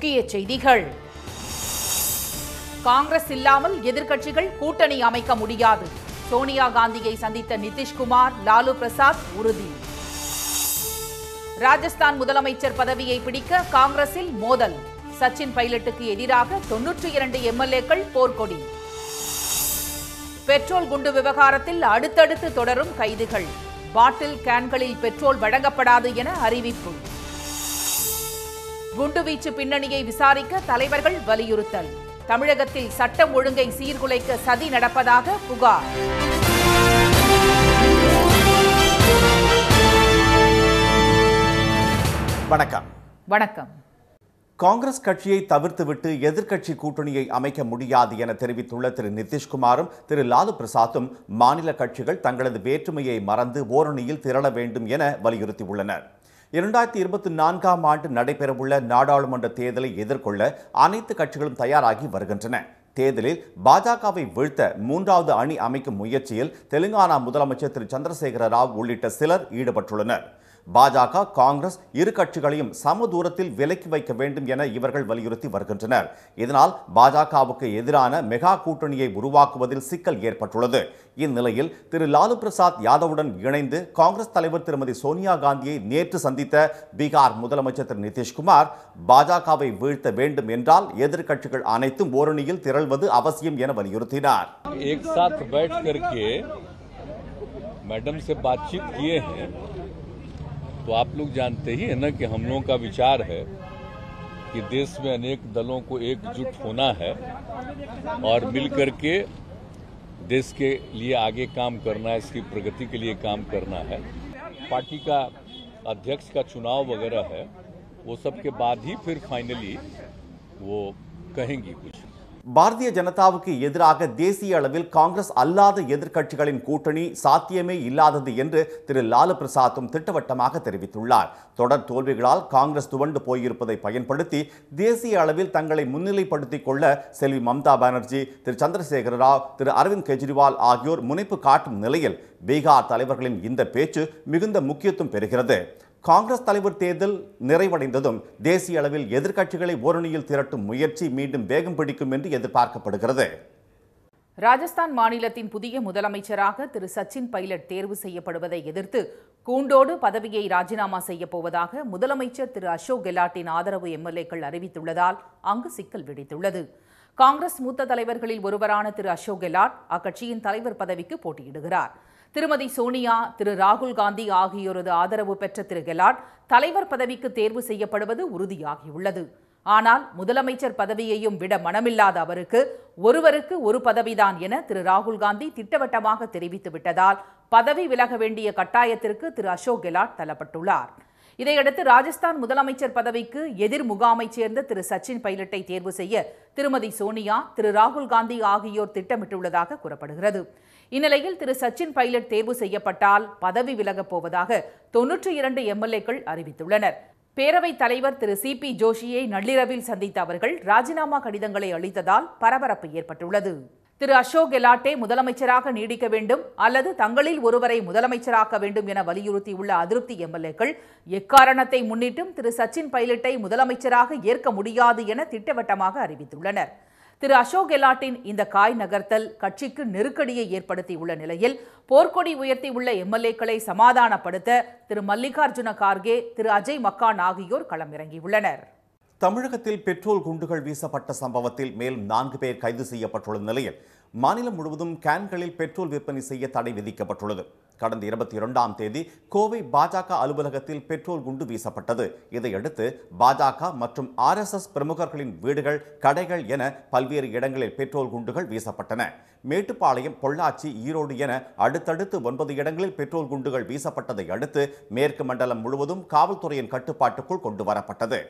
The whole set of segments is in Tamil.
முக்கிய செய்திகள் காங்கிரஸ் இல்லாமல் எதிர்க்கட்சிகள் கூட்டணி அமைக்க முடியாது சோனியா காந்தியை சந்தித்த நிதிஷ்குமார் லாலு பிரசாத் உறுதி ராஜஸ்தான் முதலமைச்சர் பதவியை பிடிக்க காங்கிரஸில் மோதல் சச்சின் பைலட்டுக்கு எதிராக தொன்னூற்றி இரண்டு எம்எல்ஏக்கள் போர்க்கொடி பெட்ரோல் குண்டு விவகாரத்தில் அடுத்தடுத்து தொடரும் கைதுகள் பாட்டில் கேன்களில் பெட்ரோல் வழங்கப்படாது என அறிவிப்பு குண்டுவீச்சு பின்னணியை விசாரிக்க தலைவர்கள் வலியுறுத்தல் தமிழகத்தில் சட்டம் ஒழுங்கை சீர்குலைக்க சதி நடப்பதாக புகார் வணக்கம் வணக்கம் காங்கிரஸ் கட்சியை தவிர்த்துவிட்டு எதிர்க்கட்சி கூட்டணியை அமைக்க முடியாது என தெரிவித்துள்ள திரு நிதிஷ்குமாரும் திரு லாலு பிரசாத்தும் மாநில கட்சிகள் தங்களது வேற்றுமையை மறந்து ஓரணியில் திரள வேண்டும் என வலியுறுத்தியுள்ளனா் இரண்டாயிரத்தி இருபத்தி நான்காம் ஆண்டு நடைபெறவுள்ள நாடாளுமன்ற தேர்தலை எதிர்கொள்ள அனைத்து கட்சிகளும் தயாராகி வருகின்றன தேர்தலில் பாஜகவை வீழ்த்த மூன்றாவது அணி அமைக்கும் முயற்சியில் தெலுங்கானா முதலமைச்சர் திரு சந்திரசேகர ராவ் உள்ளிட்ட சிலர் ஈடுபட்டுள்ளனர் பாஜக காங்கிரஸ் இரு கட்சிகளையும் சம தூரத்தில் விலக்கி வைக்க வேண்டும் என இவர்கள் வலியுறுத்தி வருகின்றனர் இதனால் பாஜகவுக்கு எதிரான மெகா கூட்டணியை உருவாக்குவதில் சிக்கல் ஏற்பட்டுள்ளது இந்நிலையில் திரு லாலு பிரசாத் யாதவுடன் இணைந்து காங்கிரஸ் தலைவர் திருமதி சோனியா காந்தியை நேற்று சந்தித்த பீகார் முதலமைச்சர் திரு நிதிஷ்குமார் பாஜகவை வீழ்த்த வேண்டும் என்றால் எதிர்கட்சிகள் அனைத்தும் ஓரணியில் திரள்வது அவசியம் என வலியுறுத்தினார் से बातचीत किए हैं तो आप लोग जानते ही है ना कि हम लोगों का विचार है कि देश में अनेक दलों को एकजुट होना है और मिलकर के देश के लिए आगे काम करना है इसकी प्रगति के लिए काम करना है पार्टी का अध्यक्ष का चुनाव वगैरह है वो सब के बाद ही फिर फाइनली वो कहेंगी कुछ பாரதிய ஜனதாவுக்கு எதிராக தேசிய அளவில் காங்கிரஸ் அல்லாத எதிர்க்கட்சிகளின் கூட்டணி சாத்தியமே இல்லாதது என்று திரு லாலு பிரசாத்தும் திட்டவட்டமாக தெரிவித்துள்ளார் தொடர் தோல்விகளால் காங்கிரஸ் துவண்டு போயிருப்பதை பயன்படுத்தி தேசிய அளவில் தங்களை முன்னிலைப்படுத்திக் கொள்ள செல்வி மம்தா பானர்ஜி திரு சந்திரசேகர ராவ் திரு அரவிந்த் கெஜ்ரிவால் ஆகியோர் முனைப்பு காட்டும் நிலையில் பீகார் தலைவர்களின் இந்த பேச்சு மிகுந்த முக்கியத்துவம் பெறுகிறது காங்கிரஸ் தலைவர் தேர்தல் நிறைவடைந்ததும் தேசிய அளவில் எதிர்க்கட்சிகளை ஓரணியில் திரட்டும் முயற்சி மீண்டும் வேகம் பிடிக்கும் என்று எதிர்பார்க்கப்படுகிறது ராஜஸ்தான் மாநிலத்தின் புதிய முதலமைச்சராக திரு சச்சின் பைலட் தேர்வு செய்யப்படுவதை எதிர்த்து கூண்டோடு பதவியை ராஜினாமா செய்யப்போவதாக முதலமைச்சர் திரு அசோக் கெலாட்டின் ஆதரவு எம்எல்ஏக்கள் அறிவித்துள்ளதால் அங்கு சிக்கல் வெடித்துள்ளது காங்கிரஸ் மூத்த தலைவர்களில் ஒருவரான திரு அசோக் கெலாட் அக்கட்சியின் தலைவர் பதவிக்கு போட்டியிடுகிறார் திருமதி சோனியா திரு ராகுல் காந்தி ஆகியோரது ஆதரவு பெற்ற திரு கெலாட் தலைவர் பதவிக்கு தேர்வு செய்யப்படுவது உறுதியாகியுள்ளது ஆனால் முதலமைச்சர் பதவியையும் விட மனமில்லாத அவருக்கு ஒருவருக்கு ஒரு பதவிதான் என திரு ராகுல் காந்தி திட்டவட்டமாக தெரிவித்து விட்டதால் பதவி விலக வேண்டிய கட்டாயத்திற்கு திரு அசோக் கெலாட் தள்ளப்பட்டுள்ளார் இதையடுத்து ராஜஸ்தான் முதலமைச்சர் பதவிக்கு எதிர் முகாமைச் சேர்ந்த திரு சச்சின் பைலட்டை தேர்வு செய்ய திருமதி சோனியா திரு ராகுல் காந்தி ஆகியோர் திட்டமிட்டுள்ளதாக கூறப்படுகிறது இந்நிலையில் திரு சச்சின் பைலட் தேர்வு செய்யப்பட்டால் பதவி விலகப் போவதாக தொன்னூற்றி இரண்டு எம்எல்ஏக்கள் அறிவித்துள்ளனர் பேரவைத் தலைவர் திரு சி பி ஜோஷியை நள்ளிரவில் சந்தித்த அவர்கள் ராஜினாமா கடிதங்களை அளித்ததால் பரபரப்பு ஏற்பட்டுள்ளது திரு அசோக் கெலாட்டே முதலமைச்சராக நீடிக்க வேண்டும் அல்லது தங்களில் ஒருவரை முதலமைச்சராக்க வேண்டும் என வலியுறுத்தியுள்ள அதிருப்தி எம்எல்ஏக்கள் எக்காரணத்தை முன்னிட்டும் திரு சச்சின் பைலட்டை முதலமைச்சராக ஏற்க முடியாது என திட்டவட்டமாக அறிவித்துள்ளனர் திரு அசோக் கெலாட்டின் இந்த காய் நகர்த்தல் கட்சிக்கு நெருக்கடியை ஏற்படுத்தியுள்ள நிலையில் போர்க்கொடி உயர்த்தியுள்ள எம்எல்ஏக்களை சமாதானப்படுத்த திரு மல்லிகார்ஜுன கார்கே திரு அஜய் மக்கான் ஆகியோர் களமிறங்கியுள்ளனர் தமிழகத்தில் பெட்ரோல் குண்டுகள் வீசப்பட்ட சம்பவத்தில் மேலும் நான்கு பேர் கைது செய்யப்பட்டுள்ள நிலையில் மாநிலம் முழுவதும் கேன்களில் பெட்ரோல் விற்பனை செய்ய தடை விதிக்கப்பட்டுள்ளது கடந்த இருபத்தி இரண்டாம் தேதி கோவை பாஜக அலுவலகத்தில் பெட்ரோல் குண்டு வீசப்பட்டது இதையடுத்து பாஜக மற்றும் ஆர்எஸ்எஸ் பிரமுகர்களின் வீடுகள் கடைகள் என பல்வேறு இடங்களில் பெட்ரோல் குண்டுகள் வீசப்பட்டன மேட்டுப்பாளையம் பொள்ளாச்சி ஈரோடு என அடுத்தடுத்து ஒன்பது இடங்களில் பெட்ரோல் குண்டுகள் வீசப்பட்டதை அடுத்து மேற்கு மண்டலம் முழுவதும் காவல்துறையின் கட்டுப்பாட்டுக்குள் கொண்டு வரப்பட்டது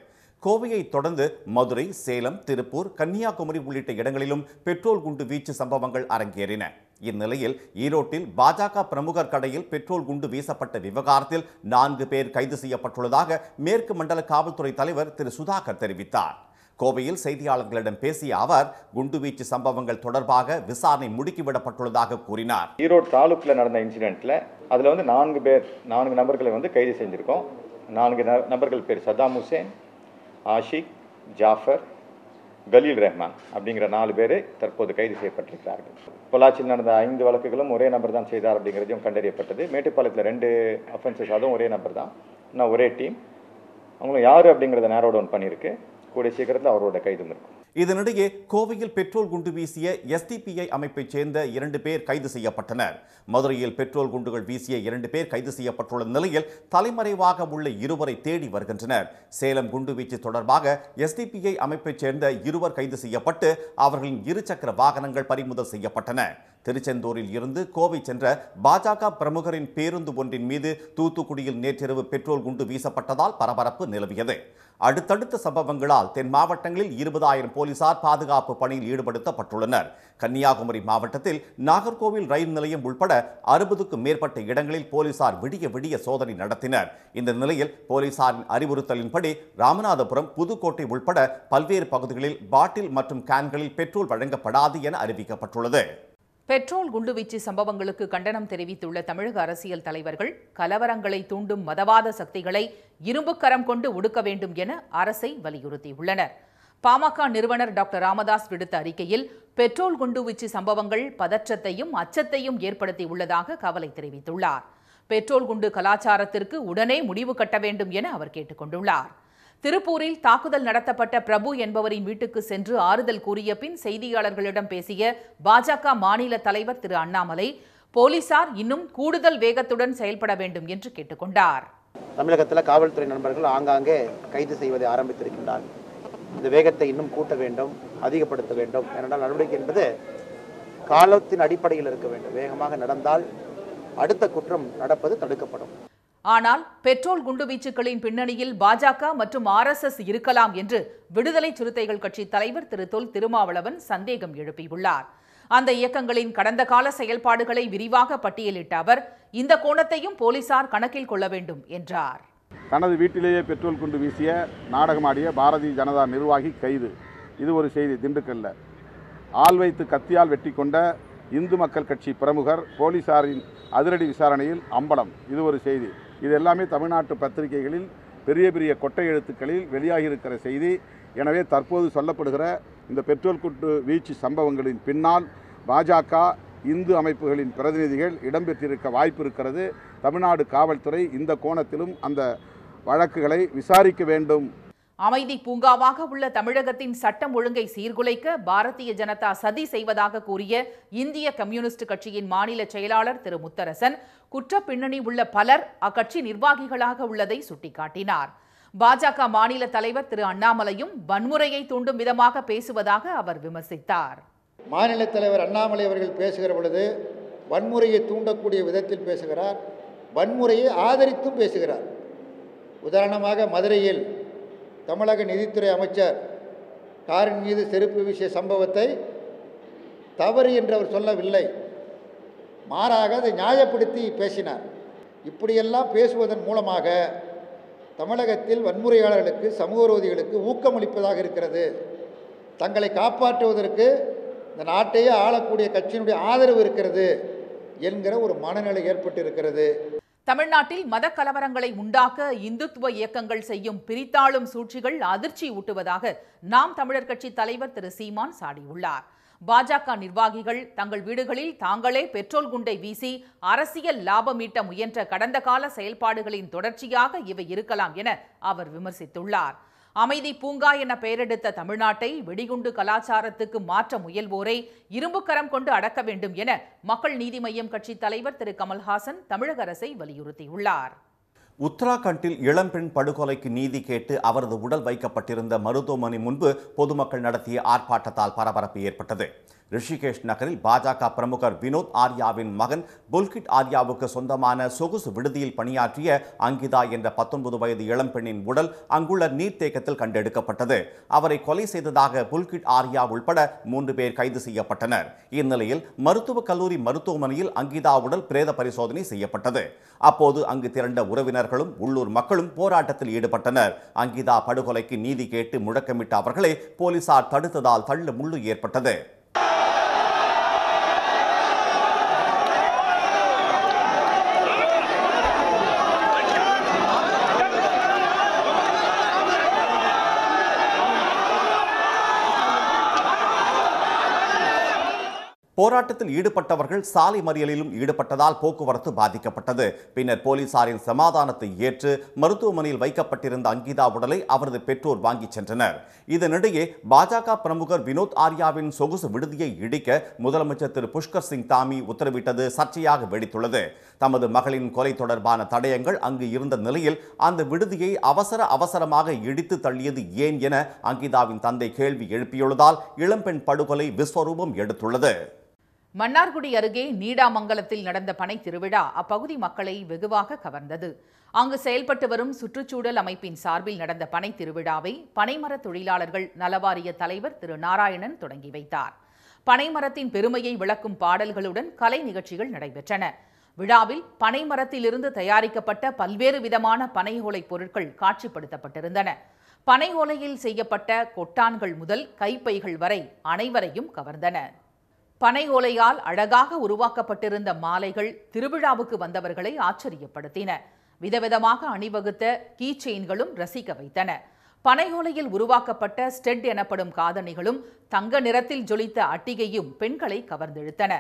கோவையை தொடர்ந்து மதுரை சேலம் திருப்பூர் கன்னியாகுமரி உள்ளிட்ட இடங்களிலும் பெட்ரோல் குண்டு வீச்சு சம்பவங்கள் அரங்கேறின இந்நிலையில் ஈரோட்டில் பாஜக பிரமுகர் கடையில் பெட்ரோல் குண்டு வீசப்பட்ட விவகாரத்தில் நான்கு பேர் கைது செய்யப்பட்டுள்ளதாக மேற்கு மண்டல காவல்துறை தலைவர் திரு சுதாகர் தெரிவித்தார் கோவையில் செய்தியாளர்களிடம் பேசிய அவர் குண்டுவீச்சு சம்பவங்கள் தொடர்பாக விசாரணை முடுக்கிவிடப்பட்டுள்ளதாக கூறினார் ஈரோடு தாலுக்கில் நடந்த இன்சிடென்ட்ல அதில் வந்து நான்கு பேர் நான்கு நபர்களை வந்து கைது செஞ்சிருக்கோம் நான்கு நபர்கள் பேர் சதாம் ஹுசேன் ஆஷிக் ஜாஃபர் கலீல் ரஹ்மான் அப்படிங்கிற நாலு பேர் தற்போது கைது செய்யப்பட்டிருக்கிறார்கள் பொள்ளாச்சியில் நடந்த ஐந்து வழக்குகளும் ஒரே நபர் தான் செய்தார் அப்படிங்கிறதையும் கண்டறியப்பட்டது மேட்டுப்பாளையத்தில் ரெண்டு அஃபென்சஸ் அதுவும் ஒரே நபர் தான் நான் ஒரே டீம் அவங்களும் யார் அப்படிங்கிறத நேரோட ஒன் பண்ணியிருக்கு கூடிய சீக்கிரத்தில் அவரோட கைதும் இருக்கும் இதனிடையே கோவையில் பெட்ரோல் குண்டு வீசிய எஸ்டிபிஐ அமைப்பைச் சேர்ந்த இரண்டு பேர் கைது செய்யப்பட்டனர் மதுரையில் பெட்ரோல் குண்டுகள் வீசிய இரண்டு பேர் கைது செய்யப்பட்டுள்ள நிலையில் தலைமறைவாக உள்ள இருவரை தேடி வருகின்றனர் சேலம் குண்டுவீச்சு தொடர்பாக எஸ்டிபிஐ அமைப்பைச் சேர்ந்த இருவர் கைது செய்யப்பட்டு அவர்களின் இருசக்கர வாகனங்கள் பறிமுதல் செய்யப்பட்டன திருச்செந்தூரில் இருந்து கோவை சென்ற பாஜக பிரமுகரின் பேருந்து ஒன்றின் மீது தூத்துக்குடியில் நேற்றிரவு பெட்ரோல் குண்டு வீசப்பட்டதால் பரபரப்பு நிலவியது அடுத்தடுத்த சம்பவங்களால் தென் மாவட்டங்களில் இருபதாயிரம் போலீசார் பாதுகாப்பு பணியில் ஈடுபடுத்தப்பட்டுள்ளனர் கன்னியாகுமரி மாவட்டத்தில் நாகர்கோவில் ரயில் நிலையம் உள்பட அறுபதுக்கும் மேற்பட்ட இடங்களில் போலீசார் விடிய விடிய சோதனை நடத்தினர் இந்த நிலையில் போலீசாரின் அறிவுறுத்தலின்படி ராமநாதபுரம் புதுக்கோட்டை உள்பட பல்வேறு பகுதிகளில் பாட்டில் மற்றும் கேன்களில் பெட்ரோல் வழங்கப்படாது என அறிவிக்கப்பட்டுள்ளது பெட்ரோல் குண்டுவீச்சு சம்பவங்களுக்கு கண்டனம் தெரிவித்துள்ள தமிழக அரசியல் தலைவர்கள் கலவரங்களை தூண்டும் மதவாத சக்திகளை இரும்புக்கரம் கொண்டு ஒடுக்க வேண்டும் என அரசை வலியுறுத்தியுள்ளனர் பாமக நிறுவனர் டாக்டர் ராமதாஸ் விடுத்த அறிக்கையில் பெட்ரோல் குண்டுவீச்சு சம்பவங்கள் பதற்றத்தையும் அச்சத்தையும் ஏற்படுத்தியுள்ளதாக கவலை தெரிவித்துள்ளார் பெட்ரோல் குண்டு கலாச்சாரத்திற்கு உடனே முடிவு கட்ட வேண்டும் என அவர் கேட்டுக்கொண்டுள்ளார் திருப்பூரில் தாக்குதல் நடத்தப்பட்ட பிரபு என்பவரின் வீட்டுக்கு சென்று ஆறுதல் கூறிய பின் செய்தியாளர்களிடம் பேசிய பாஜக மாநில தலைவர் திரு அண்ணாமலை போலீசார் இன்னும் கூடுதல் வேகத்துடன் செயல்பட வேண்டும் என்று கேட்டுக்கொண்டார் தமிழகத்தில் காவல்துறை நண்பர்கள் ஆங்காங்கே கைது செய்வதை ஆரம்பித்திருக்கின்றார் இந்த வேகத்தை இன்னும் கூட்ட வேண்டும் அதிகப்படுத்த வேண்டும் ஏனென்றால் நடவடிக்கை என்பது காலத்தின் அடிப்படையில் இருக்க வேண்டும் வேகமாக நடந்தால் அடுத்த குற்றம் நடப்பது தடுக்கப்படும் ஆனால் பெட்ரோல் குண்டுவீச்சுகளின் பின்னணியில் பாஜக மற்றும் ஆர்எஸ்எஸ் இருக்கலாம் என்று விடுதலை சிறுத்தைகள் கட்சி தலைவர் திரு தொல் திருமாவளவன் சந்தேகம் எழுப்பியுள்ளார் அந்த இயக்கங்களின் கடந்த கால செயல்பாடுகளை விரிவாக பட்டியலிட்ட அவர் இந்த கோணத்தையும் போலீசார் கணக்கில் கொள்ள வேண்டும் என்றார் தனது வீட்டிலேயே பெட்ரோல் குண்டு வீசிய நாடகமாடிய பாரதிய ஜனதா நிர்வாகி கைது இது ஒரு செய்தி திண்டுக்கல்ல ஆள் வைத்து கத்தியால் வெட்டி கொண்ட இந்து மக்கள் கட்சி பிரமுகர் போலீசாரின் அதிரடி விசாரணையில் அம்பலம் இது ஒரு செய்தி இது எல்லாமே தமிழ்நாட்டு பத்திரிகைகளில் பெரிய பெரிய கொட்டை எழுத்துக்களில் வெளியாகியிருக்கிற செய்தி எனவே தற்போது சொல்லப்படுகிற இந்த பெட்ரோல் குட்டு வீச்சு சம்பவங்களின் பின்னால் பாஜக இந்து அமைப்புகளின் பிரதிநிதிகள் இடம்பெற்றிருக்க வாய்ப்பு இருக்கிறது தமிழ்நாடு காவல்துறை இந்த கோணத்திலும் அந்த வழக்குகளை விசாரிக்க வேண்டும் அமைதி பூங்காவாக உள்ள தமிழகத்தின் சட்டம் ஒழுங்கை சீர்குலைக்க பாரதிய ஜனதா சதி செய்வதாக கூறிய இந்திய கம்யூனிஸ்ட் கட்சியின் மாநில செயலாளர் திரு முத்தரசன் குற்றப்பின்னணி உள்ள பலர் அக்கட்சி நிர்வாகிகளாக உள்ளதை சுட்டிக்காட்டினார் பாஜக மாநில தலைவர் திரு அண்ணாமலையும் வன்முறையை தூண்டும் விதமாக பேசுவதாக அவர் விமர்சித்தார் மாநில தலைவர் அண்ணாமலை அவர்கள் பேசுகிற பொழுது வன்முறையை தூண்டக்கூடிய விதத்தில் பேசுகிறார் வன்முறையை ஆதரித்தும் பேசுகிறார் உதாரணமாக மதுரையில் தமிழக நிதித்துறை அமைச்சர் காரின் மீது செருப்பு வீசிய சம்பவத்தை தவறு என்று அவர் சொல்லவில்லை மாறாக அதை நியாயப்படுத்தி பேசினார் இப்படியெல்லாம் பேசுவதன் மூலமாக தமிழகத்தில் வன்முறையாளர்களுக்கு சமூகரோதிகளுக்கு ஊக்கமளிப்பதாக இருக்கிறது தங்களை காப்பாற்றுவதற்கு இந்த நாட்டையே ஆளக்கூடிய கட்சியினுடைய ஆதரவு இருக்கிறது என்கிற ஒரு மனநிலை ஏற்பட்டு இருக்கிறது தமிழ்நாட்டில் மத கலவரங்களை உண்டாக்க இந்துத்துவ இயக்கங்கள் செய்யும் பிரித்தாளும் சூழ்ச்சிகள் அதிர்ச்சி ஊட்டுவதாக நாம் தமிழர் கட்சி தலைவர் திரு சீமான் சாடியுள்ளார் பாஜக நிர்வாகிகள் தங்கள் வீடுகளில் தாங்களே பெட்ரோல் குண்டை வீசி அரசியல் லாபம் ஈட்ட முயன்ற கடந்த கால செயல்பாடுகளின் தொடர்ச்சியாக இவை இருக்கலாம் என அவர் விமர்சித்துள்ளார் அமைதி பூங்கா என பெயரெடுத்த தமிழ்நாட்டை வெடிகுண்டு கலாச்சாரத்துக்கு மாற்ற முயல்வோரை இரும்புக்கரம் கொண்டு அடக்க வேண்டும் என மக்கள் நீதி மய்யம் கட்சித் தலைவர் திரு கமல்ஹாசன் தமிழக அரசை வலியுறுத்தியுள்ளார் உத்தராகண்டில் இளம்பெண் படுகொலைக்கு நீதி கேட்டு அவரது உடல் வைக்கப்பட்டிருந்த மருத்துவமனை முன்பு பொதுமக்கள் நடத்திய ஆர்ப்பாட்டத்தால் பரபரப்பு ஏற்பட்டது ரிஷிகேஷ் நகரில் பாஜக பிரமுகர் வினோத் ஆர்யாவின் மகன் புல்கிட் ஆர்யாவுக்கு சொந்தமான சொகுசு விடுதியில் பணியாற்றிய அங்கிதா என்ற பத்தொன்பது வயது இளம்பெண்ணின் உடல் அங்குள்ள நீர்த்தேக்கத்தில் கண்டெடுக்கப்பட்டது அவரை கொலை செய்ததாக புல்கிட் ஆர்யா உள்பட மூன்று பேர் கைது செய்யப்பட்டனர் இந்நிலையில் மருத்துவக் கல்லூரி மருத்துவமனையில் அங்கிதா உடல் பிரேத பரிசோதனை செய்யப்பட்டது அப்போது அங்கு திரண்ட உறவினர் தொழிலாளர்களும் உள்ளூர் மக்களும் போராட்டத்தில் ஈடுபட்டனர் அங்கிதா படுகொலைக்கு நீதி கேட்டு முழக்கமிட்ட அவர்களை போலீசார் தடுத்ததால் தள்ளு முள்ளு ஏற்பட்டது போராட்டத்தில் ஈடுபட்டவர்கள் சாலை மறியலிலும் ஈடுபட்டதால் போக்குவரத்து பாதிக்கப்பட்டது பின்னர் போலீசாரின் சமாதானத்தை ஏற்று மருத்துவமனையில் வைக்கப்பட்டிருந்த அங்கிதா உடலை அவரது பெற்றோர் வாங்கிச் சென்றனர் இதனிடையே பாஜக பிரமுகர் வினோத் ஆர்யாவின் சொகுசு விடுதியை இடிக்க முதலமைச்சர் திரு புஷ்கர் சிங் தாமி உத்தரவிட்டது சர்ச்சையாக வெடித்துள்ளது தமது மகளின் கொலை தொடர்பான தடயங்கள் அங்கு இருந்த நிலையில் அந்த விடுதியை அவசர அவசரமாக இடித்து தள்ளியது ஏன் என அங்கிதாவின் தந்தை கேள்வி எழுப்பியுள்ளதால் இளம்பெண் படுகொலை விஸ்வரூபம் எடுத்துள்ளது மன்னார்குடி அருகே நீடாமங்கலத்தில் நடந்த பனை திருவிழா அப்பகுதி மக்களை வெகுவாக கவர்ந்தது அங்கு செயல்பட்டு வரும் சுற்றுச்சூழல் அமைப்பின் சார்பில் நடந்த பனை திருவிழாவை பனைமர தொழிலாளர்கள் நலவாரிய தலைவர் திரு நாராயணன் தொடங்கி வைத்தார் பனைமரத்தின் பெருமையை விளக்கும் பாடல்களுடன் கலை நிகழ்ச்சிகள் நடைபெற்றன விழாவில் பனைமரத்திலிருந்து தயாரிக்கப்பட்ட பல்வேறு விதமான பனை பொருட்கள் காட்சிப்படுத்தப்பட்டிருந்தன பனை ஓலையில் செய்யப்பட்ட கொட்டான்கள் முதல் கைப்பைகள் வரை அனைவரையும் கவர்ந்தன பனை ஓலையால் அழகாக உருவாக்கப்பட்டிருந்த மாலைகள் திருவிழாவுக்கு வந்தவர்களை ஆச்சரியப்படுத்தின விதவிதமாக அணிவகுத்த கீ செயின்களும் ரசிக்க வைத்தன ஓலையில் உருவாக்கப்பட்ட ஸ்டெட் எனப்படும் காதணிகளும் தங்க நிறத்தில் ஜொலித்த அட்டிகையும் பெண்களை கவர்ந்தெழுத்தன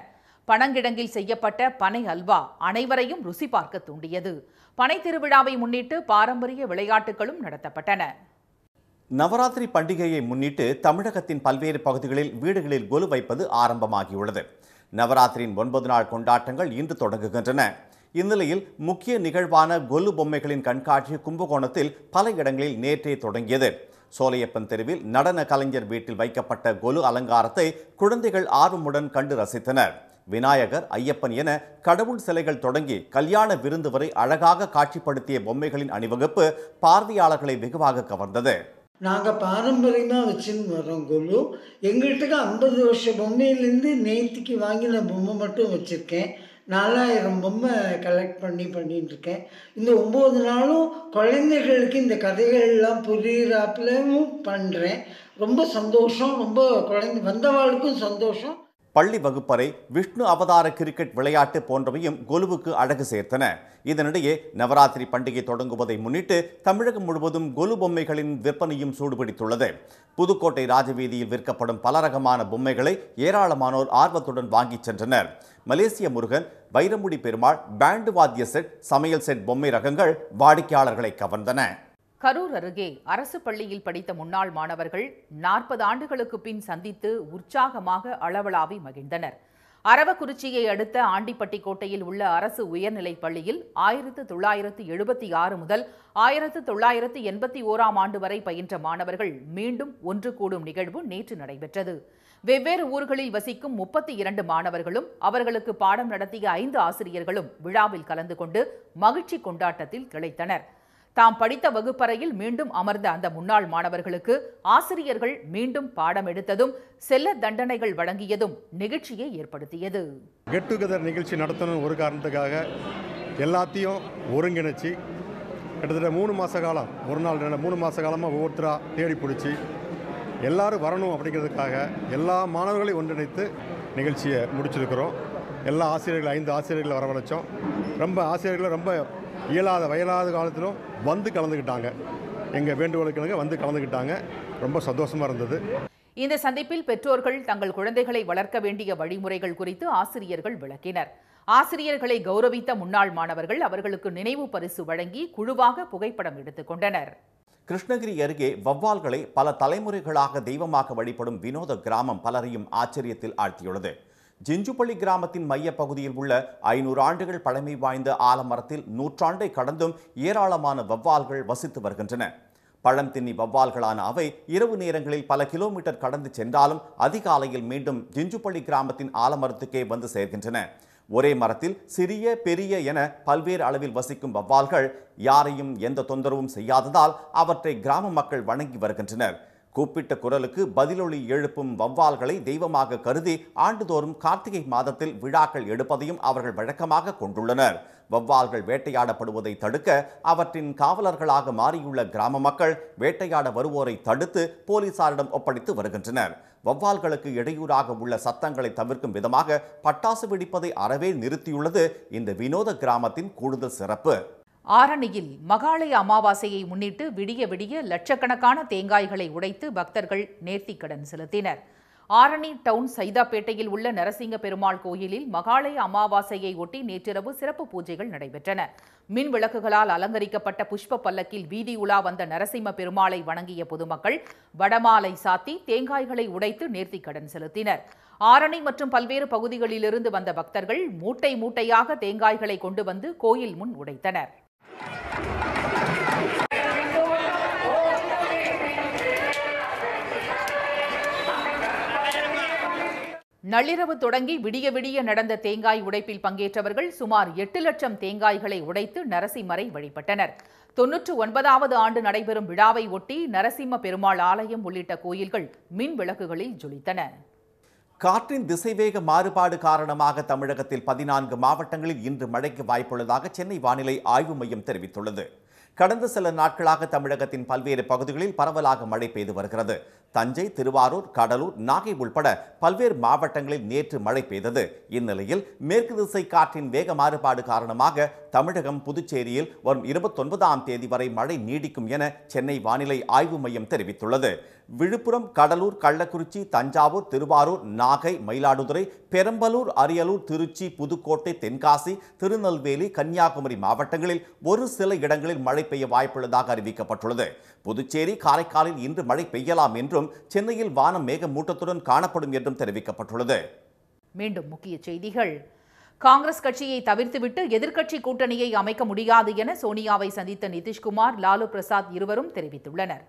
பனங்கிடங்கில் செய்யப்பட்ட பனை அல்வா அனைவரையும் ருசி பார்க்க தூண்டியது பனை திருவிழாவை முன்னிட்டு பாரம்பரிய விளையாட்டுகளும் நடத்தப்பட்டன நவராத்திரி பண்டிகையை முன்னிட்டு தமிழகத்தின் பல்வேறு பகுதிகளில் வீடுகளில் கொலு வைப்பது ஆரம்பமாகியுள்ளது நவராத்திரியின் ஒன்பது நாள் கொண்டாட்டங்கள் இன்று தொடங்குகின்றன இந்நிலையில் முக்கிய நிகழ்வான கொலு பொம்மைகளின் கண்காட்சி கும்பகோணத்தில் பல இடங்களில் நேற்றே தொடங்கியது சோலையப்பன் தெருவில் நடன கலைஞர் வீட்டில் வைக்கப்பட்ட கொலு அலங்காரத்தை குழந்தைகள் ஆர்வமுடன் கண்டு ரசித்தனர் விநாயகர் ஐயப்பன் என கடவுள் சிலைகள் தொடங்கி கல்யாண விருந்து வரை அழகாக காட்சிப்படுத்திய பொம்மைகளின் அணிவகுப்பு பார்வையாளர்களை வெகுவாக கவர்ந்தது நாங்கள் பாரம்பரியமாக வச்சுன்னு வரோம் குழு எங்கள்கிட்ட ஐம்பது வருஷம் பொம்மையிலேருந்து நேத்திக்கு வாங்கின பொம்மை மட்டும் வச்சுருக்கேன் நாலாயிரம் பொம்மை கலெக்ட் பண்ணி இருக்கேன் இந்த ஒம்பது நாளும் குழந்தைகளுக்கு இந்த கதைகள்லாம் புரியிறாப்புலவும் பண்ணுறேன் ரொம்ப சந்தோஷம் ரொம்ப குழந்தை வந்தவாளுக்கும் சந்தோஷம் பள்ளி வகுப்பறை விஷ்ணு அவதார கிரிக்கெட் விளையாட்டு போன்றவையும் கொலுவுக்கு அழகு சேர்த்தன இதனிடையே நவராத்திரி பண்டிகை தொடங்குவதை முன்னிட்டு தமிழகம் முழுவதும் கொலு பொம்மைகளின் விற்பனையும் சூடுபிடித்துள்ளது புதுக்கோட்டை ராஜவீதியில் விற்கப்படும் பல ரகமான பொம்மைகளை ஏராளமானோர் ஆர்வத்துடன் வாங்கிச் சென்றனர் மலேசிய முருகன் வைரமுடி பெருமாள் பேண்டு வாத்திய செட் சமையல் செட் பொம்மை ரகங்கள் வாடிக்கையாளர்களை கவர்ந்தன கரூர் அருகே அரசு பள்ளியில் படித்த முன்னாள் மாணவர்கள் நாற்பது ஆண்டுகளுக்கு பின் சந்தித்து உற்சாகமாக அளவலாவி மகிழ்ந்தனர் அரவக்குறிச்சியை அடுத்த ஆண்டிப்பட்டி கோட்டையில் உள்ள அரசு உயர்நிலைப் பள்ளியில் ஆயிரத்து தொள்ளாயிரத்து எழுபத்தி ஆறு முதல் ஆயிரத்து தொள்ளாயிரத்து எண்பத்தி ஓராம் ஆண்டு வரை பயின்ற மாணவர்கள் மீண்டும் ஒன்று கூடும் நிகழ்வு நேற்று நடைபெற்றது வெவ்வேறு ஊர்களில் வசிக்கும் முப்பத்தி இரண்டு மாணவர்களும் அவர்களுக்கு பாடம் நடத்திய ஐந்து ஆசிரியர்களும் விழாவில் கலந்து கொண்டு மகிழ்ச்சி கொண்டாட்டத்தில் திளைத்தனர் தாம் படித்த வகுப்பறையில் மீண்டும் அமர்ந்த அந்த முன்னாள் மாணவர்களுக்கு ஆசிரியர்கள் மீண்டும் பாடம் எடுத்ததும் செல்ல தண்டனைகள் வழங்கியதும் நிகழ்ச்சியை ஏற்படுத்தியது கெட் டுகெதர் நிகழ்ச்சி நடத்தணும் ஒரு காரணத்துக்காக எல்லாத்தையும் ஒருங்கிணைச்சி கிட்டத்தட்ட மூணு மாத காலம் ஒரு நாள் மூணு மாத காலமாக ஒவ்வொருத்தராக தேடி பிடிச்சி எல்லாரும் வரணும் அப்படிங்கிறதுக்காக எல்லா மாணவர்களையும் ஒன்றிணைத்து நிகழ்ச்சியை முடிச்சிருக்கிறோம் எல்லா ஆசிரியர்கள் ஐந்து ஆசிரியர்களை வரவழைச்சோம் ரொம்ப ஆசிரியர்களை ரொம்ப இயலாத வயலாத காலத்திலும் வந்து கலந்துக்கிட்டாங்க எங்கள் வேண்டுகோளுக்கு வந்து கலந்துக்கிட்டாங்க ரொம்ப சந்தோஷமாக இருந்தது இந்த சந்திப்பில் பெற்றோர்கள் தங்கள் குழந்தைகளை வளர்க்க வேண்டிய வழிமுறைகள் குறித்து ஆசிரியர்கள் விளக்கினர் ஆசிரியர்களை கௌரவித்த முன்னாள் மாணவர்கள் அவர்களுக்கு நினைவு பரிசு வழங்கி குழுவாக புகைப்படம் எடுத்துக் கொண்டனர் கிருஷ்ணகிரி அருகே வவ்வால்களை பல தலைமுறைகளாக தெய்வமாக வழிபடும் வினோத கிராமம் பலரையும் ஆச்சரியத்தில் ஆழ்த்தியுள்ளது ஜிஞ்சுப்பள்ளி கிராமத்தின் மைய பகுதியில் உள்ள ஐநூறு ஆண்டுகள் பழமை வாய்ந்த ஆலமரத்தில் நூற்றாண்டை கடந்தும் ஏராளமான வவ்வால்கள் வசித்து வருகின்றன பழம் தின்னி வவ்வால்களான அவை இரவு நேரங்களில் பல கிலோமீட்டர் கடந்து சென்றாலும் அதிகாலையில் மீண்டும் ஜிஞ்சுப்பள்ளி கிராமத்தின் ஆலமரத்துக்கே வந்து சேர்கின்றன ஒரே மரத்தில் சிறிய பெரிய என பல்வேறு அளவில் வசிக்கும் வவ்வால்கள் யாரையும் எந்த தொந்தரவும் செய்யாததால் அவற்றை கிராம மக்கள் வணங்கி வருகின்றனர் கூப்பிட்ட குரலுக்கு பதிலொளி எழுப்பும் வௌவால்களை தெய்வமாக கருதி ஆண்டுதோறும் கார்த்திகை மாதத்தில் விழாக்கள் எடுப்பதையும் அவர்கள் வழக்கமாக கொண்டுள்ளனர் வௌவால்கள் வேட்டையாடப்படுவதை தடுக்க அவற்றின் காவலர்களாக மாறியுள்ள கிராம மக்கள் வேட்டையாட வருவோரை தடுத்து போலீசாரிடம் ஒப்படைத்து வருகின்றனர் வௌவால்களுக்கு இடையூறாக உள்ள சத்தங்களை தவிர்க்கும் விதமாக பட்டாசு வெடிப்பதை அறவே நிறுத்தியுள்ளது இந்த வினோத கிராமத்தின் கூடுதல் சிறப்பு ஆரணியில் மகாளய அமாவாசையை முன்னிட்டு விடிய விடிய லட்சக்கணக்கான தேங்காய்களை உடைத்து பக்தர்கள் நேர்த்திக்கடன் செலுத்தினர் ஆரணி டவுன் சைதாப்பேட்டையில் உள்ள நரசிங்க பெருமாள் கோயிலில் மகாலய அமாவாசையை ஒட்டி நேற்றிரவு சிறப்பு பூஜைகள் நடைபெற்றன மின் விளக்குகளால் அலங்கரிக்கப்பட்ட புஷ்ப பல்லக்கில் வீதி உலா வந்த நரசிம்ம பெருமாளை வணங்கிய பொதுமக்கள் வடமாலை சாத்தி தேங்காய்களை உடைத்து நேர்த்திக்கடன் செலுத்தினர் ஆரணி மற்றும் பல்வேறு பகுதிகளிலிருந்து வந்த பக்தர்கள் மூட்டை மூட்டையாக தேங்காய்களை கொண்டு வந்து கோயில் முன் உடைத்தனர் நள்ளிரவு தொடங்கி விடிய விடிய நடந்த தேங்காய் உடைப்பில் பங்கேற்றவர்கள் சுமார் எட்டு லட்சம் தேங்காய்களை உடைத்து நரசிம்மரை வழிபட்டனர் தொன்னூற்று ஒன்பதாவது ஆண்டு நடைபெறும் விழாவை ஒட்டி நரசிம்ம பெருமாள் ஆலயம் உள்ளிட்ட கோயில்கள் மின் விளக்குகளில் ஜொலித்தன காற்றின் திசைவேக மாறுபாடு காரணமாக தமிழகத்தில் பதினான்கு மாவட்டங்களில் இன்று மழைக்கு வாய்ப்புள்ளதாக சென்னை வானிலை ஆய்வு மையம் தெரிவித்துள்ளது கடந்த சில நாட்களாக தமிழகத்தின் பல்வேறு பகுதிகளில் பரவலாக மழை பெய்து வருகிறது தஞ்சை திருவாரூர் கடலூர் நாகை உள்பட பல்வேறு மாவட்டங்களில் நேற்று மழை பெய்தது இந்நிலையில் மேற்கு திசை காற்றின் வேக மாறுபாடு காரணமாக தமிழகம் புதுச்சேரியில் வரும் இருபத்தொன்பதாம் தேதி வரை மழை நீடிக்கும் என சென்னை வானிலை ஆய்வு மையம் தெரிவித்துள்ளது விழுப்புரம் கடலூர் கள்ளக்குறிச்சி தஞ்சாவூர் திருவாரூர் நாகை மயிலாடுதுறை பெரம்பலூர் அரியலூர் திருச்சி புதுக்கோட்டை தென்காசி திருநெல்வேலி கன்னியாகுமரி மாவட்டங்களில் ஒரு சில இடங்களில் மழை பெய்ய வாய்ப்புள்ளதாக அறிவிக்கப்பட்டுள்ளது புதுச்சேரி காரைக்காலில் இன்று மழை பெய்யலாம் என்றும் சென்னையில் வானம் மேகமூட்டத்துடன் காணப்படும் என்றும் தெரிவிக்கப்பட்டுள்ளது மீண்டும் முக்கிய செய்திகள் காங்கிரஸ் கட்சியை தவிர்த்துவிட்டு எதிர்க்கட்சி கூட்டணியை அமைக்க முடியாது என சோனியாவை சந்தித்த நிதிஷ்குமார் லாலு பிரசாத் இருவரும் தெரிவித்துள்ளனர்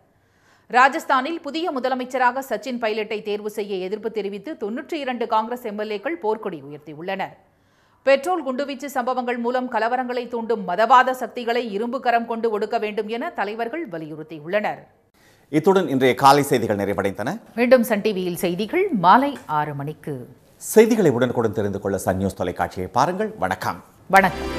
ராஜஸ்தானில் புதிய முதலமைச்சராக சச்சின் பைலட்டை தேர்வு செய்ய எதிர்ப்பு தெரிவித்து தொன்னூற்றி இரண்டு காங்கிரஸ் எம்எல்ஏக்கள் போர்க்கொடி உயர்த்தியுள்ளனர் பெட்ரோல் குண்டுவீச்சு சம்பவங்கள் மூலம் கலவரங்களை தூண்டும் மதவாத சக்திகளை இரும்பு கரம் கொண்டு ஒடுக்க வேண்டும் என தலைவர்கள் வலியுறுத்தியுள்ளனர் இத்துடன் இன்றைய காலை செய்திகள் நிறைவடைந்தன மீண்டும் சன் டிவியில் செய்திகள் மாலை ஆறு மணிக்கு செய்திகளை உடனுக்குடன் தெரிந்து கொள்ள சன் நியூஸ் தொலைக்காட்சியை பாருங்கள் வணக்கம் வணக்கம்